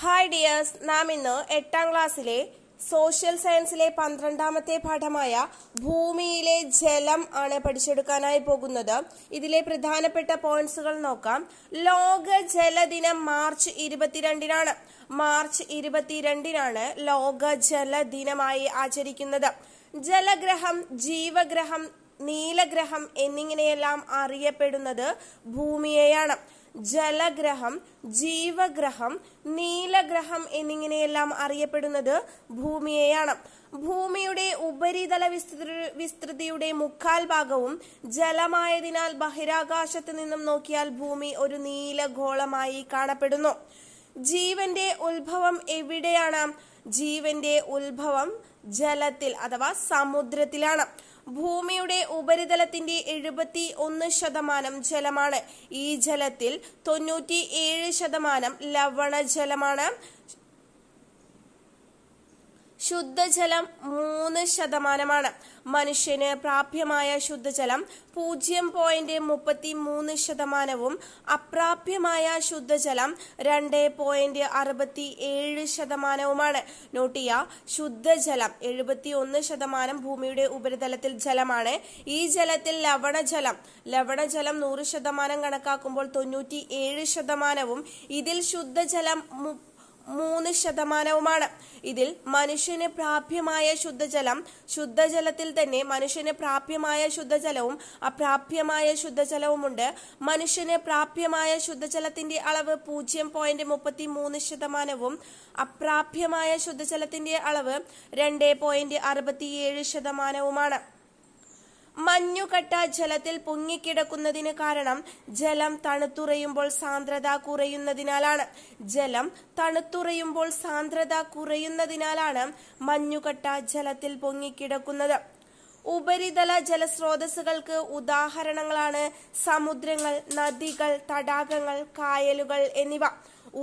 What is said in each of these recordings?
hi dears നാം ഇന്ന് എട്ടാം ക്ലാസ്സിലെ സോഷ്യൽ സയൻസിലെ പന്ത്രണ്ടാമത്തെ പാഠമായ ഭൂമിയിലെ ജലം ആണ് പഠിച്ചെടുക്കാനായി പോകുന്നത് ഇതിലെ പ്രധാനപ്പെട്ട പോയിന്റ്സുകൾ നോക്കാം ലോക ജലദിനം മാർച്ച് ഇരുപത്തിരണ്ടിനാണ് മാർച്ച് ഇരുപത്തിരണ്ടിനാണ് ലോക ജലദിനമായി ആചരിക്കുന്നത് ജലഗ്രഹം ജീവഗ്രഹം നീലഗ്രഹം എന്നിങ്ങനെയെല്ലാം അറിയപ്പെടുന്നത് ഭൂമിയെയാണ് ജലഗ്രഹം ജീവഗ്രഹം നീലഗ്രഹം എന്നിങ്ങനെയെല്ലാം അറിയപ്പെടുന്നത് ഭൂമിയെയാണ് ഭൂമിയുടെ ഉപരിതല വിസ്തൃതിയുടെ മുക്കാൽ ഭാഗവും ജലമായതിനാൽ ബഹിരാകാശത്ത് നിന്നും നോക്കിയാൽ ഭൂമി ഒരു നീലഗോളമായി കാണപ്പെടുന്നു ജീവന്റെ ഉത്ഭവം എവിടെയാണ് ജീവന്റെ ഉത്ഭവം ജലത്തിൽ അഥവാ സമുദ്രത്തിലാണ് ഭൂമിയുടെ ഉപരിതലത്തിന്റെ എഴുപത്തി ഒന്ന് ശതമാനം ജലമാണ് ഈ ജലത്തിൽ തൊണ്ണൂറ്റി ഏഴ് ശതമാനം ലവണ ജലമാണ് ശുദ്ധജലം മൂന്ന് ശതമാനമാണ് മനുഷ്യന് പ്രാപ്യമായ ശുദ്ധജലം പൂജ്യം പോയിന്റ് മുപ്പത്തി മൂന്ന് ശതമാനവും അപ്രാപ്യമായ ശുദ്ധജലം രണ്ട് പോയിന്റ് അറുപത്തി ഏഴ് ശതമാനവുമാണ് നോട്ടിയ ശുദ്ധജലം എഴുപത്തി ഒന്ന് ശതമാനം ഭൂമിയുടെ ഉപരിതലത്തിൽ ജലമാണ് ഈ ജലത്തിൽ ലവണജലം ലവണജലം നൂറ് ശതമാനം കണക്കാക്കുമ്പോൾ തൊണ്ണൂറ്റി ഏഴ് ശതമാനവും ഇതിൽ ശുദ്ധജലം മൂന്ന് ശതമാനവുമാണ് ഇതിൽ മനുഷ്യന് പ്രാപ്യമായ ശുദ്ധജലം ശുദ്ധജലത്തിൽ തന്നെ മനുഷ്യന് പ്രാപ്യമായ ശുദ്ധജലവും അപ്രാപ്യമായ ശുദ്ധജലവുമുണ്ട് മനുഷ്യന് പ്രാപ്യമായ ശുദ്ധജലത്തിന്റെ അളവ് പൂജ്യം പോയിന്റ് മുപ്പത്തി മൂന്ന് ശതമാനവും അപ്രാപ്യമായ ശുദ്ധജലത്തിന്റെ അളവ് രണ്ട് പോയിന്റ് അറുപത്തിയേഴ് ശതമാനവുമാണ് മഞ്ഞുകട്ട ജലത്തിൽ പൊങ്ങിക്കിടക്കുന്നതിന് കാരണം ജലം തണുത്തുറയുമ്പോൾ സാന്ദ്രത കുറയുന്നതിനാലാണ് ജലം തണുത്തുറയുമ്പോൾ സാന്ദ്രത കുറയുന്നതിനാലാണ് മഞ്ഞുകട്ട ജലത്തിൽ പൊങ്ങിക്കിടക്കുന്നത് ഉപരിതല ജലസ്രോതസ്സുകൾക്ക് ഉദാഹരണങ്ങളാണ് സമുദ്രങ്ങൾ നദികൾ തടാകങ്ങൾ കായലുകൾ എന്നിവ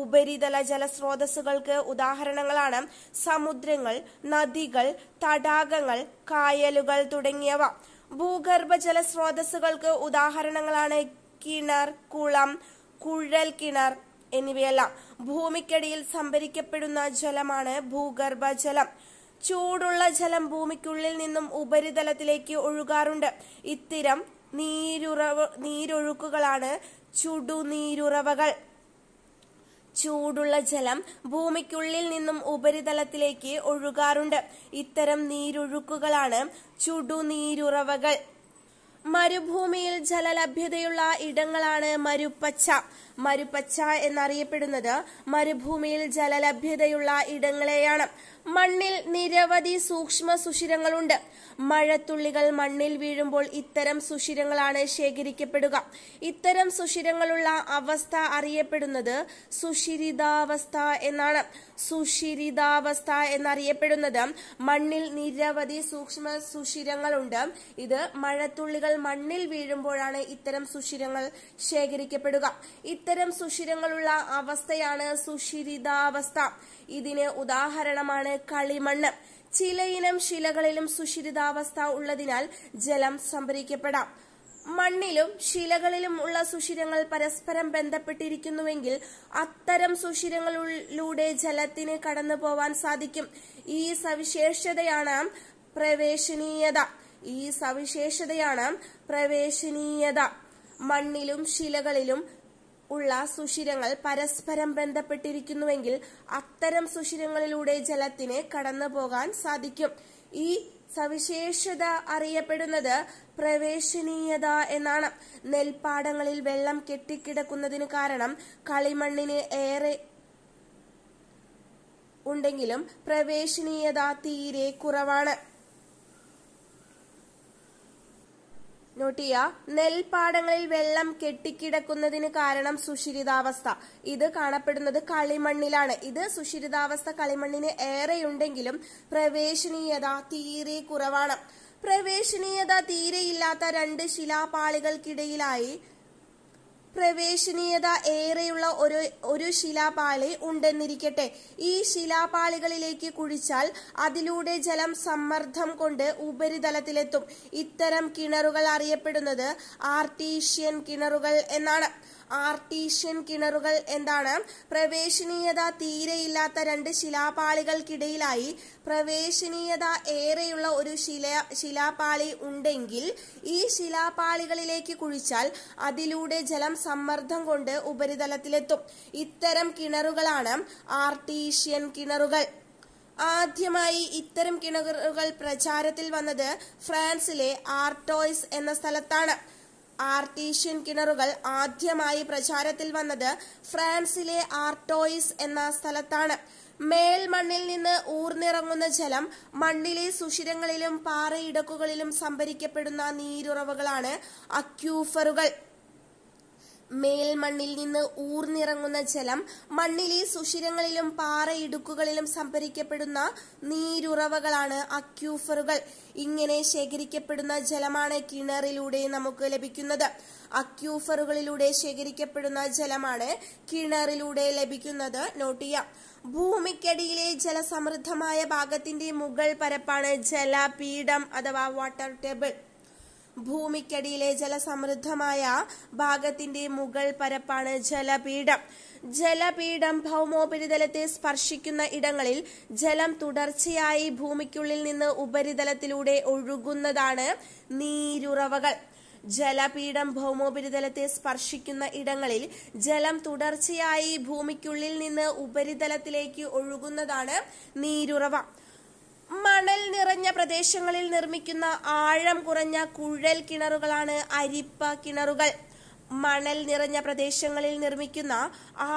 ഉപരിതല ജലസ്രോതസ്സുകൾക്ക് ഉദാഹരണങ്ങളാണ് സമുദ്രങ്ങൾ നദികൾ തടാകങ്ങൾ കായലുകൾ തുടങ്ങിയവ ഭൂഗർഭജല സ്രോതസ്സുകൾക്ക് ഉദാഹരണങ്ങളാണ് കിണർ കുളം കുഴൽ കിണർ എന്നിവയെല്ലാം ഭൂമിക്കടിയിൽ സംഭരിക്കപ്പെടുന്ന ജലമാണ് ഭൂഗർഭജലം ചൂടുള്ള ജലം ഭൂമിക്കുള്ളിൽ നിന്നും ഉപരിതലത്തിലേക്ക് ഒഴുകാറുണ്ട് ഇത്തരം നീരുറവ നീരൊഴുക്കുകളാണ് ചുടുനീരുറവകൾ ചൂടുള്ള ജലം ഭൂമിക്കുള്ളിൽ നിന്നും ഉപരിതലത്തിലേക്ക് ഒഴുകാറുണ്ട് ഇത്തരം നീരൊഴുക്കുകളാണ് ചുടുനീരുറവകൾ മരുഭൂമിയിൽ ജലലഭ്യതയുള്ള ഇടങ്ങളാണ് മരുപ്പച്ച മരുപ്പച്ച എന്നറിയപ്പെടുന്നത് മരുഭൂമിയിൽ ജലലഭ്യതയുള്ള ഇടങ്ങളെയാണ് മണ്ണിൽ നിരവധി സൂക്ഷ്മ സുഷിരങ്ങളുണ്ട് മഴത്തുള്ളികൾ മണ്ണിൽ വീഴുമ്പോൾ ഇത്തരം സുഷിരങ്ങളാണ് ശേഖരിക്കപ്പെടുക ഇത്തരം സുഷിരങ്ങളുള്ള അവസ്ഥ അറിയപ്പെടുന്നത് സുഷിരിതാവസ്ഥ എന്നാണ് സുഷിരിതാവസ്ഥ എന്നറിയപ്പെടുന്നത് മണ്ണിൽ നിരവധി സൂക്ഷ്മ സുഷിരങ്ങളുണ്ട് ഇത് മഴത്തുള്ളികൾ മണ്ണിൽ വീഴുമ്പോഴാണ് ഇത്തരം സുഷിരങ്ങൾ ശേഖരിക്കപ്പെടുക ഇത്തരം സുഷിരങ്ങളുള്ള അവസ്ഥയാണ് സുഷിരിതാവസ്ഥ ഇതിന് ഉദാഹരണമാണ് കളിമണ്ണ് ചിലയിനം ശിലകളിലും സുഷിരിതാവസ്ഥ ഉള്ളതിനാൽ ജലം സംഭരിക്കപ്പെടാം മണ്ണിലും ശിലകളിലും ഉള്ള സുഷിരങ്ങൾ പരസ്പരം ബന്ധപ്പെട്ടിരിക്കുന്നുവെങ്കിൽ അത്തരം സുഷിരങ്ങളിലൂടെ ജലത്തിന് കടന്നു പോവാൻ സാധിക്കും ഈ സവിശേഷതയാണ് പ്രവേശനീയത ഈ സവിശേഷതയാണ് പ്രവേശനീയത മണ്ണിലും ശിലകളിലും ഉള്ള സുഷിരങ്ങൾ പരസ്പരം ബന്ധപ്പെട്ടിരിക്കുന്നുവെങ്കിൽ അത്തരം സുഷിരങ്ങളിലൂടെ ജലത്തിന് കടന്നു പോകാൻ സാധിക്കും ഈ സവിശേഷത അറിയപ്പെടുന്നത് പ്രവേശനീയത എന്നാണ് നെൽപ്പാടങ്ങളിൽ വെള്ളം കെട്ടിക്കിടക്കുന്നതിന് കാരണം കളിമണ്ണിന് ഏറെ ഉണ്ടെങ്കിലും പ്രവേശനീയത തീരെ കുറവാണ് നോട്ട് ചെയ്യുക നെൽപ്പാടങ്ങളിൽ വെള്ളം കെട്ടിക്കിടക്കുന്നതിന് കാരണം സുഷിരിതാവസ്ഥ ഇത് കാണപ്പെടുന്നത് കളിമണ്ണിലാണ് ഇത് സുഷിരിതാവസ്ഥ കളിമണ്ണിന് ഏറെയുണ്ടെങ്കിലും പ്രവേശനീയത തീരെ കുറവാണ് പ്രവേശനീയത തീരെയില്ലാത്ത രണ്ട് ശിലാപാളികൾക്കിടയിലായി പ്രവേശനീയത ഏറെയുള്ള ഒരു ഒരു ശിലാപാളി ഉണ്ടെന്നിരിക്കട്ടെ ഈ ശിലാപാളികളിലേക്ക് കുഴിച്ചാൽ അതിലൂടെ ജലം സമ്മർദ്ദം കൊണ്ട് ഉപരിതലത്തിലെത്തും ഇത്തരം കിണറുകൾ അറിയപ്പെടുന്നത് ആർട്ടീഷ്യൻ കിണറുകൾ എന്നാണ് ആർട്ടീഷ്യൻ കിണറുകൾ എന്താണ് പ്രവേശനീയത തീരെയില്ലാത്ത രണ്ട് ശിലാപാളികൾക്കിടയിലായി പ്രവേശനീയത ഏറെയുള്ള ഒരു ശില ശിലാപാളി ഉണ്ടെങ്കിൽ ഈ ശിലാപാളികളിലേക്ക് കുഴിച്ചാൽ അതിലൂടെ ജലം സമ്മർദ്ദം കൊണ്ട് ഉപരിതലത്തിലെത്തും ഇത്തരം കിണറുകളാണ് ആർട്ടീഷ്യൻ കിണറുകൾ ആദ്യമായി ഇത്തരം കിണറുകൾ പ്രചാരത്തിൽ വന്നത് ഫ്രാൻസിലെ ആർട്ടോയ്സ് എന്ന സ്ഥലത്താണ് ആർട്ടീഷ്യൻ കിണറുകൾ ആദ്യമായി പ്രചാരത്തിൽ വന്നത് ഫ്രാൻസിലെ ആർട്ടോയിസ് എന്ന സ്ഥലത്താണ് മേൽമണ്ണിൽ നിന്ന് ഊർന്നിറങ്ങുന്ന ജലം മണ്ണിലെ സുഷിരങ്ങളിലും പാറയിടക്കുകളിലും സംഭരിക്കപ്പെടുന്ന നീരുറവുകളാണ് അക്യൂഫറുകൾ മേൽമണ്ണിൽ നിന്ന് ഊർന്നിറങ്ങുന്ന ജലം മണ്ണിലെ സുഷിരങ്ങളിലും പാറയിടുക്കുകളിലും സംഭരിക്കപ്പെടുന്ന നീരുറവകളാണ് അക്യൂഫറുകൾ ഇങ്ങനെ ശേഖരിക്കപ്പെടുന്ന ജലമാണ് കിണറിലൂടെ നമുക്ക് ലഭിക്കുന്നത് അക്യൂഫറുകളിലൂടെ ശേഖരിക്കപ്പെടുന്ന ജലമാണ് കിണറിലൂടെ ലഭിക്കുന്നത് നോട്ട് ചെയ്യാം ഭൂമിക്കടിയിലെ ജലസമൃദ്ധമായ ഭാഗത്തിന്റെ മുകൾ പരപ്പാണ് ജലപീഠം അഥവാ വാട്ടർ ടേബിൾ ഭൂമിക്കടിയിലെ ജലസമൃദ്ധമായ ഭാഗത്തിന്റെ മുകൾ പരപ്പാണ് ജലപീഠം ജലപീഠം ഭൗമോപരിതലത്തെ സ്പർശിക്കുന്ന ഇടങ്ങളിൽ ജലം തുടർച്ചയായി ഭൂമിക്കുള്ളിൽ നിന്ന് ഉപരിതലത്തിലൂടെ ഒഴുകുന്നതാണ് നീരുറവകൾ ജലപീഠം ഭൗമോപരിതലത്തെ സ്പർശിക്കുന്ന ഇടങ്ങളിൽ ജലം തുടർച്ചയായി ഭൂമിക്കുള്ളിൽ നിന്ന് ഉപരിതലത്തിലേക്ക് ഒഴുകുന്നതാണ് നീരുറവ മണൽ നിറഞ്ഞ പ്രദേശങ്ങളിൽ നിർമ്മിക്കുന്ന ആഴം കുറഞ്ഞ കുഴൽ കിണറുകളാണ് അരിപ്പ കിണറുകൾ മണൽ നിറഞ്ഞ പ്രദേശങ്ങളിൽ നിർമ്മിക്കുന്ന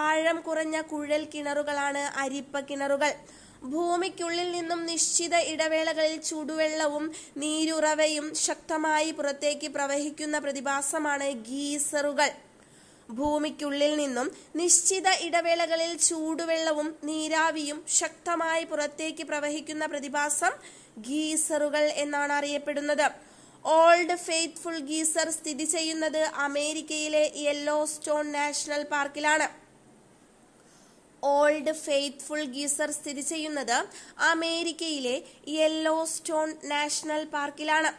ആഴം കുറഞ്ഞ കുഴൽ കിണറുകളാണ് അരിപ്പ കിണറുകൾ ഭൂമിക്കുള്ളിൽ നിന്നും നിശ്ചിത ഇടവേളകളിൽ ചൂടുവെള്ളവും നീരുറവയും ശക്തമായി പുറത്തേക്ക് പ്രവഹിക്കുന്ന പ്രതിഭാസമാണ് ഗീസറുകൾ ഭൂമിക്കുള്ളിൽ നിന്നും നിശ്ചിത ഇടവേളകളിൽ ചൂടുവെള്ളവും നീരാവിയും ശക്തമായി പുറത്തേക്ക് പ്രവഹിക്കുന്ന പ്രതിഭാസം ഗീസറുകൾ എന്നാണ് അറിയപ്പെടുന്നത് ഓൾഡ് ഫെയ്ത്ത്ഫുൾ ഗീസർ സ്ഥിതി ചെയ്യുന്നത് അമേരിക്കയിലെ യെല്ലോ സ്റ്റോൺ നാഷണൽ പാർക്കിലാണ് ഓൾഡ് ഫെയ്ത്ത്ഫുൾ ഗീസർ സ്ഥിതി ചെയ്യുന്നത് അമേരിക്കയിലെ യെല്ലോ സ്റ്റോൺ നാഷണൽ പാർക്കിലാണ്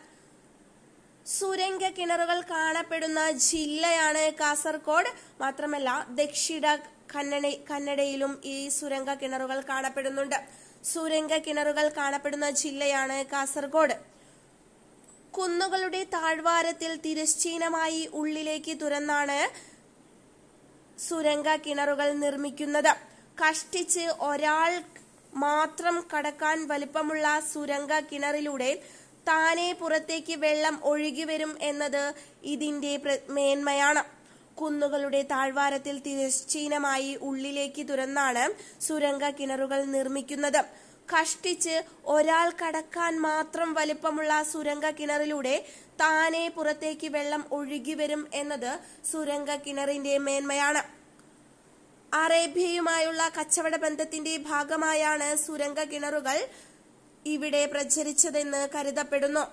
സുരംഗ കിണറുകൾ കാണപ്പെടുന്ന ജില്ലയാണ് കാസർഗോഡ് മാത്രമല്ല ദക്ഷിണ കന്നഡ കന്നഡയിലും ഈ സുരംഗ കിണറുകൾ കാണപ്പെടുന്നുണ്ട് സുരംഗ കിണറുകൾ കാണപ്പെടുന്ന ജില്ലയാണ് കാസർഗോഡ് കുന്നുകളുടെ താഴ്വാരത്തിൽ തിരശ്ചീനമായി ഉള്ളിലേക്ക് തുറന്നാണ് സുരംഗ കിണറുകൾ നിർമ്മിക്കുന്നത് കഷ്ടിച്ച് ഒരാൾ മാത്രം കടക്കാൻ വലിപ്പമുള്ള സുരംഗ കിണറിലൂടെ താനെ പുറത്തേക്ക് വെള്ളം ഒഴുകി വരും എന്നത് ഇതിന്റെ മേന്മയാണ് കുന്നുകളുടെ താഴ്വാരത്തിൽ തിരശ്ചീനമായി ഉള്ളിലേക്ക് തുറന്നാണ് സുരംഗ കിണറുകൾ നിർമ്മിക്കുന്നത് കഷ്ടിച്ച് ഒരാൾ കടക്കാൻ മാത്രം വലിപ്പമുള്ള സുരംഗ കിണറിലൂടെ താനെ പുറത്തേക്ക് വെള്ളം ഒഴുകി വരും എന്നത് സുരംഗ കിണറിന്റെ മേന്മയാണ് അറേബ്യയുമായുള്ള കച്ചവട ബന്ധത്തിന്റെ ഭാഗമായാണ് സുരംഗ കിണറുകൾ ഇവിടെ പ്രചരിച്ചതെന്ന് കരുതപ്പെടുന്നു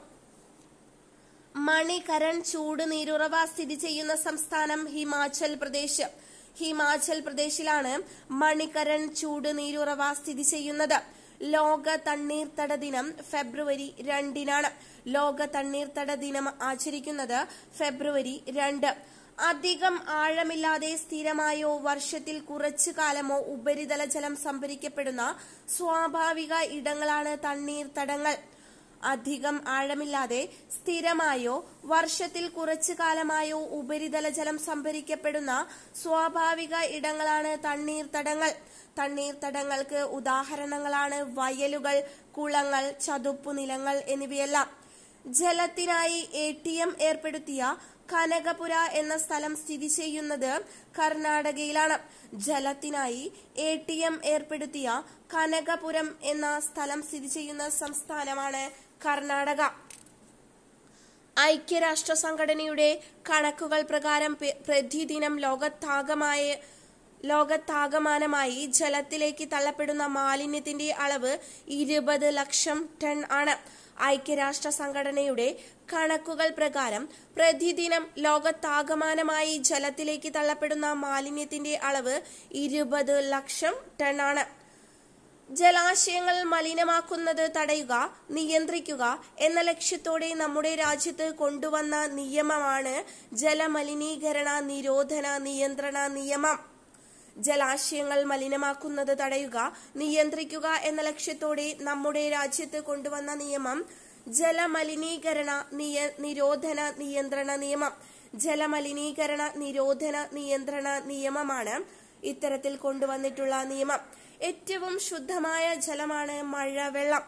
മണികരൺ ചൂട് നീരുറവ സ്ഥിതി ചെയ്യുന്ന സംസ്ഥാനം ഹിമാചൽ പ്രദേശ് ഹിമാചൽ പ്രദേശിലാണ് മണികരൺ ചൂട് നീരുറവ സ്ഥിതി ചെയ്യുന്നത് ലോക തണ്ണീർത്തട ദിനം ഫെബ്രുവരി രണ്ടിനാണ് ലോക തണ്ണീർത്തട ദിനം ആചരിക്കുന്നത് ഫെബ്രുവരി രണ്ട് അധികം ആഴമില്ലാതെ സ്ഥിരമായോ വർഷത്തിൽ കുറച്ചു കാലമോ ഉപരിതല ജലം സംഭരിക്കപ്പെടുന്ന സ്വാഭാവിക ഇടങ്ങളാണ് തണ്ണീർത്തടങ്ങൾ അധികം ആഴമില്ലാതെ സ്ഥിരമായോ വർഷത്തിൽ കുറച്ചു കാലമായോ ഉപരിതല ജലം സംഭരിക്കപ്പെടുന്ന സ്വാഭാവിക ഇടങ്ങളാണ് തണ്ണീർത്തടങ്ങൾ തണ്ണീർത്തടങ്ങൾക്ക് ഉദാഹരണങ്ങളാണ് വയലുകൾ കുളങ്ങൾ ചതുപ്പുനിലങ്ങൾ എന്നിവയെല്ലാം ജലത്തിനായി എ ടി എം ഏർപ്പെടുത്തിയ കനകപുര എന്ന സ്ഥലം സ്ഥിതി ചെയ്യുന്നത് കർണാടകയിലാണ് ജലത്തിനായി എ ടി എം ഏർപ്പെടുത്തിയ കനകപുരം എന്ന സ്ഥലം സ്ഥിതി ചെയ്യുന്ന സംസ്ഥാനമാണ് കർണാടക ഐക്യരാഷ്ട്ര സംഘടനയുടെ കണക്കുകൾ പ്രകാരം പ്രതിദിനം ലോകത്താകമായ ലോകത്താകമാനമായി ജലത്തിലേക്ക് തള്ളപ്പെടുന്ന മാലിന്യത്തിന്റെ അളവ് ഇരുപത് ലക്ഷം ടൺ ആണ് ഐക്യരാഷ്ട്ര സംഘടനയുടെ കണക്കുകൾ പ്രകാരം പ്രതിദിനം ലോകത്താകമാനമായി ജലത്തിലേക്ക് തള്ളപ്പെടുന്ന മാലിന്യത്തിന്റെ അളവ് ഇരുപത് ലക്ഷം ടൺ ആണ് ജലാശയങ്ങൾ മലിനമാക്കുന്നത് തടയുക നിയന്ത്രിക്കുക എന്ന ലക്ഷ്യത്തോടെ നമ്മുടെ രാജ്യത്ത് കൊണ്ടുവന്ന നിയമമാണ് ജലമലിനീകരണ നിരോധന നിയന്ത്രണ നിയമം ജലാശയങ്ങൾ മലിനമാക്കുന്നത് തടയുക നിയന്ത്രിക്കുക എന്ന ലക്ഷ്യത്തോടെ നമ്മുടെ രാജ്യത്ത് കൊണ്ടുവന്ന നിയമം ജലമലിനീകരണ നിയ നിരോധന നിയന്ത്രണ നിയമം ജലമലിനീകരണ നിരോധന നിയന്ത്രണ നിയമമാണ് ഇത്തരത്തിൽ കൊണ്ടുവന്നിട്ടുള്ള നിയമം ഏറ്റവും ശുദ്ധമായ ജലമാണ് മഴവെള്ളം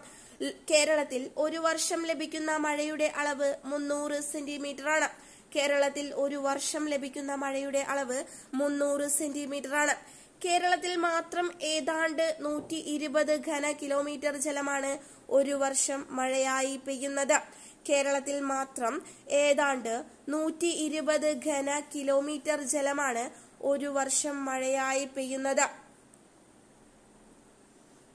കേരളത്തിൽ ഒരു വർഷം ലഭിക്കുന്ന മഴയുടെ അളവ് മുന്നൂറ് സെന്റിമീറ്ററാണ് ആണ് കേരളത്തിൽ ഒരു വർഷം ലഭിക്കുന്ന മഴയുടെ അളവ് മുന്നൂറ് സെന്റിമീറ്ററാണ് കേരളത്തിൽ മാത്രം ഏതാണ്ട് നൂറ്റി ഇരുപത് ഘന കിലോമീറ്റർ ജലമാണ് ഒരു വർഷം മഴയായി പെയ്യുന്നത് കേരളത്തിൽ മാത്രം ഏതാണ്ട് നൂറ്റി ഇരുപത് ഘന കിലോമീറ്റർ ജലമാണ് ഒരു വർഷം മഴയായി പെയ്യുന്നത്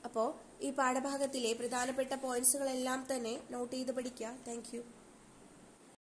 അപ്പോൾ ഈ പാഠഭാഗത്തിലെ പ്രധാനപ്പെട്ട പോയിന്റ്സുകളെല്ലാം തന്നെ നോട്ട് ചെയ്ത് പഠിക്കുക താങ്ക്